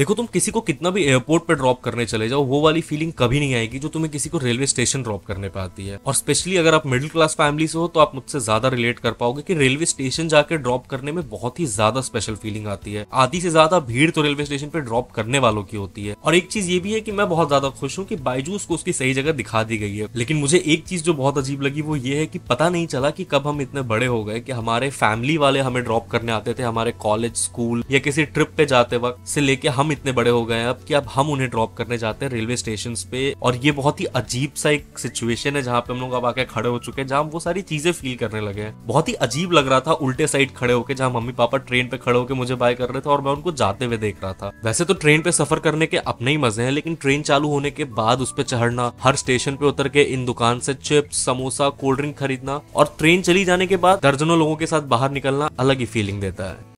देखो तुम किसी को कितना भी एयरपोर्ट पर ड्रॉप करने चले जाओ वो वाली फीलिंग कभी नहीं आएगी जो तुम्हें किसी को रेलवे स्टेशन ड्रॉप करने पर आती है और स्पेशली अगर आप मिडिल क्लास फैमिली से हो तो आप मुझसे ज्यादा रिलेट कर पाओगे कि रेलवे स्टेशन जाकर ड्रॉप करने में बहुत ही ज्यादा स्पेशल फीलिंग आती है आधी से ज्यादा भीड़ तो रेलवे स्टेशन पर ड्रॉप करने वालों की होती है और एक चीज ये भी है कि मैं बहुत ज्यादा खुश हूँ कि बायजूस को उसकी सही जगह दिखा दी गई है लेकिन मुझे एक चीज जो बहुत अजीब लगी वो ये है कि पता नहीं चला कि कब हम इतने बड़े हो गए कि हमारे फैमिली वाले हमें ड्रॉप करने आते थे हमारे कॉलेज स्कूल या किसी ट्रिप पे जाते वक्त से लेके हम इतने बड़े हो गए अब कि अब हम उन्हें ड्रॉप करने जाते हैं रेलवे स्टेशन पे और ये बहुत ही अजीब सा एक सिचुएशन है जहाँ पे हम लोग अब आके खड़े हो चुके हैं जहाँ वो सारी चीजें फील करने लगे हैं बहुत ही अजीब लग रहा था उल्टे साइड खड़े होकर जहाँ मम्मी पापा ट्रेन पे खड़े होकर मुझे बाय कर रहे थे और मैं उनको जाते हुए देख रहा था वैसे तो ट्रेन पे सफर करने के अपने ही मजे हैं लेकिन ट्रेन चालू होने के बाद उस पर चढ़ना हर स्टेशन पे उतर के इन दुकान से चिप्स समोसा कोल्ड ड्रिंक खरीदना और ट्रेन चली जाने के बाद दर्जनों लोगों के साथ बाहर निकलना अलग ही फीलिंग देता है